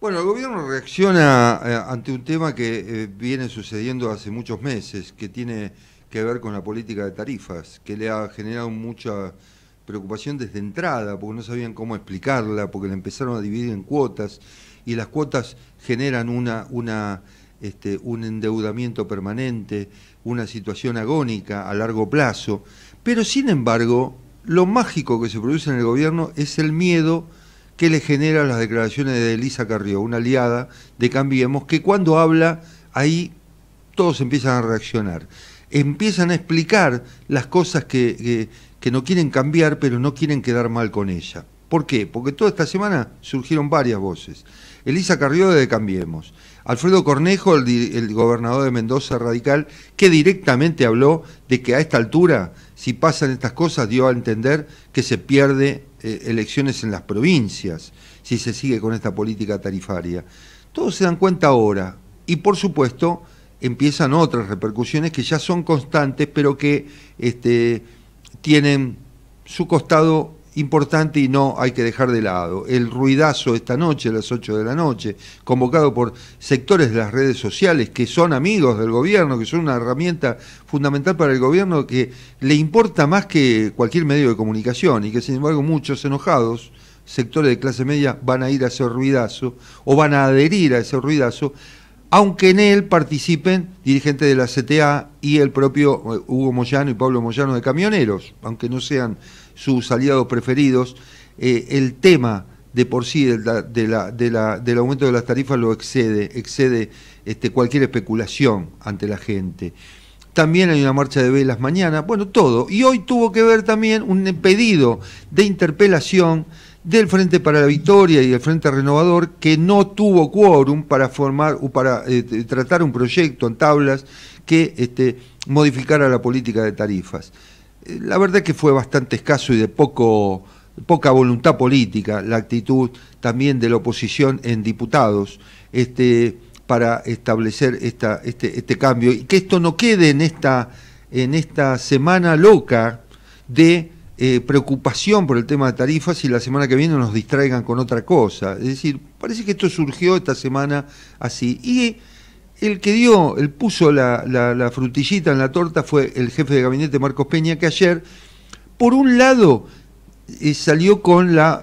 Bueno, el gobierno reacciona eh, ante un tema que eh, viene sucediendo hace muchos meses, que tiene que ver con la política de tarifas, que le ha generado mucha preocupación desde entrada, porque no sabían cómo explicarla, porque la empezaron a dividir en cuotas, y las cuotas generan una, una, este, un endeudamiento permanente, una situación agónica a largo plazo. Pero sin embargo, lo mágico que se produce en el gobierno es el miedo que le genera las declaraciones de Elisa Carrió, una aliada de Cambiemos, que cuando habla ahí todos empiezan a reaccionar. Empiezan a explicar las cosas que, que no quieren cambiar, pero no quieren quedar mal con ella. ¿Por qué? Porque toda esta semana surgieron varias voces. Elisa Carrió de Cambiemos, Alfredo Cornejo, el, gobernador de Mendoza radical, que directamente habló de que a esta altura, si pasan estas cosas, dio a entender que se pierden eh, elecciones en las provincias, si se sigue con esta política tarifaria. Todos se dan cuenta ahora y por supuesto empiezan otras repercusiones que ya son constantes, pero que este, tienen su costado importante y no hay que dejar de lado. El ruidazo esta noche, a las 8 de la noche, convocado por sectores de las redes sociales que son amigos del gobierno, que son una herramienta fundamental para el gobierno que le importa más que cualquier medio de comunicación y que sin embargo muchos enojados, sectores de clase media, van a ir a ese ruidazo o van a adherir a ese ruidazo aunque en él participen dirigentes de la CTA y el propio eh, Hugo Moyano y Pablo Moyano de Camioneros, aunque no sean sus aliados preferidos, eh, el tema de por sí del aumento de las tarifas lo excede, excede este, cualquier especulación ante la gente. También hay una marcha de velas mañana, bueno, todo. Y hoy tuvo que ver también un pedido de interpelación del Frente para la Victoria y del Frente Renovador que no tuvo quórum para formar o para eh, tratar un proyecto en tablas que este, modificara la política de tarifas. Eh, la verdad que fue bastante escaso y de poco poca voluntad política, la actitud también de la oposición en diputados este, para establecer esta, este, este cambio y que esto no quede en esta, en esta semana loca de eh, preocupación por el tema de tarifas y la semana que viene nos distraigan con otra cosa. Es decir, parece que esto surgió esta semana así. Y eh, el que dio, el puso la, frutillita en la torta fue el jefe de gabinete Marcos Peña, que ayer, por un lado, eh, salió con la,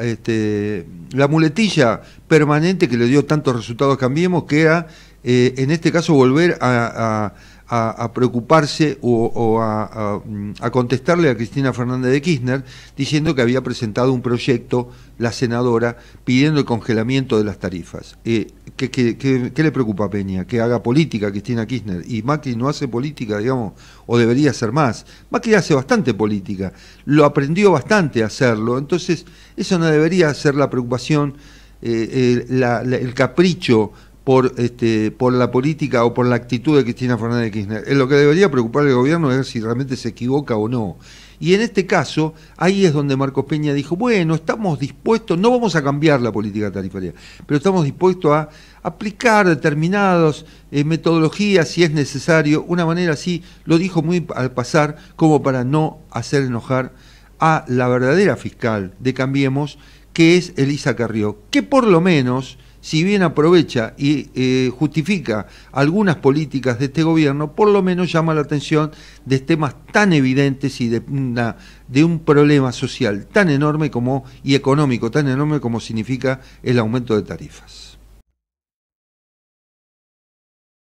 este, la, muletilla permanente que le dio tantos resultados Cambiemos, que era, en este caso, volver a, a, preocuparse o, mm, a, contestarle a Cristina Fernández de Kirchner diciendo que había presentado un proyecto, la senadora, pidiendo el congelamiento de las tarifas. Eh, ¿qué, le preocupa a Peña? Que haga política Cristina Kirchner. Y Macri no hace política, digamos, o debería hacer más. Macri hace bastante política, lo aprendió bastante a hacerlo, entonces eso no debería ser la preocupación, eh, el capricho por, este, por la política o por la actitud de Cristina Fernández de Kirchner. Eh, lo que debería preocupar al gobierno es si realmente se equivoca o no. Y en este caso, ahí es donde Marcos Peña dijo, bueno, estamos dispuestos, no vamos a cambiar la política tarifaria, pero estamos dispuestos a aplicar determinadas eh, metodologías si es necesario. Una manera así, lo dijo muy al pasar, como para no hacer enojar a la verdadera fiscal de Cambiemos, que es Elisa Carrió, que por lo menos si bien aprovecha y eh, justifica algunas políticas de este gobierno, por lo menos llama la atención de temas tan evidentes y de, de un problema social tan enorme como y económico tan enorme como significa el aumento de tarifas.